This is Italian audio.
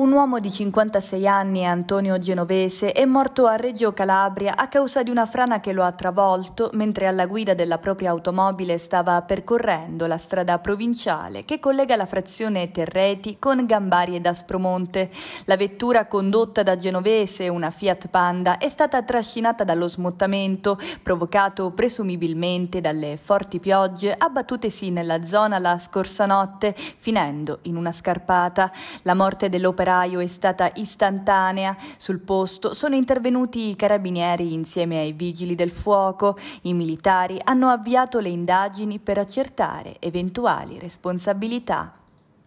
Un uomo di 56 anni, Antonio Genovese, è morto a Reggio Calabria a causa di una frana che lo ha travolto mentre alla guida della propria automobile stava percorrendo la strada provinciale che collega la frazione Terreti con Gambari ed Aspromonte. La vettura condotta da Genovese, una Fiat Panda, è stata trascinata dallo smottamento provocato presumibilmente dalle forti piogge abbattutesi nella zona la scorsa notte, finendo in una scarpata. La morte dell'opera operaio è stata istantanea. Sul posto sono intervenuti i carabinieri insieme ai vigili del fuoco. I militari hanno avviato le indagini per accertare eventuali responsabilità.